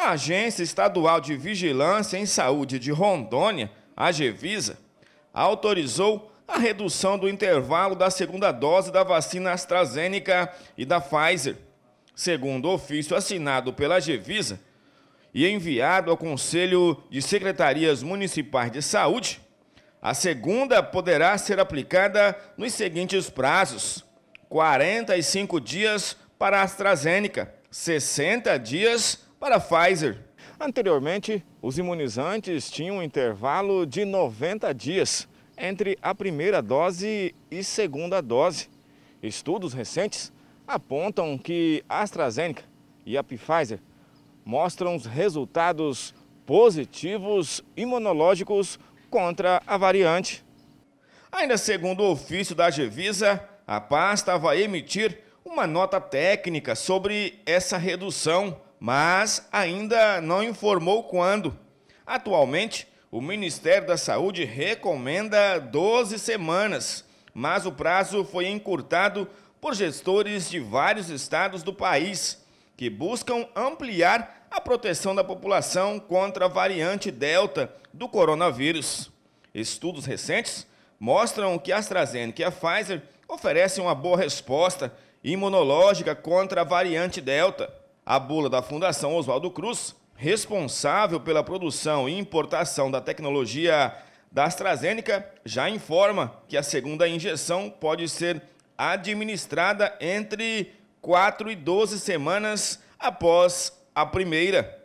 A Agência Estadual de Vigilância em Saúde de Rondônia, a Gevisa, autorizou a redução do intervalo da segunda dose da vacina AstraZeneca e da Pfizer. Segundo ofício assinado pela Gevisa e enviado ao Conselho de Secretarias Municipais de Saúde, a segunda poderá ser aplicada nos seguintes prazos: 45 dias para a AstraZeneca, 60 dias para a Pfizer. Anteriormente, os imunizantes tinham um intervalo de 90 dias entre a primeira dose e segunda dose. Estudos recentes apontam que a AstraZeneca e a Pfizer mostram resultados positivos imunológicos contra a variante. Ainda segundo o ofício da Gevisa, a pasta vai emitir uma nota técnica sobre essa redução mas ainda não informou quando. Atualmente, o Ministério da Saúde recomenda 12 semanas, mas o prazo foi encurtado por gestores de vários estados do país, que buscam ampliar a proteção da população contra a variante Delta do coronavírus. Estudos recentes mostram que a AstraZeneca e a Pfizer oferecem uma boa resposta imunológica contra a variante Delta. A bula da Fundação Oswaldo Cruz, responsável pela produção e importação da tecnologia da AstraZeneca, já informa que a segunda injeção pode ser administrada entre 4 e 12 semanas após a primeira.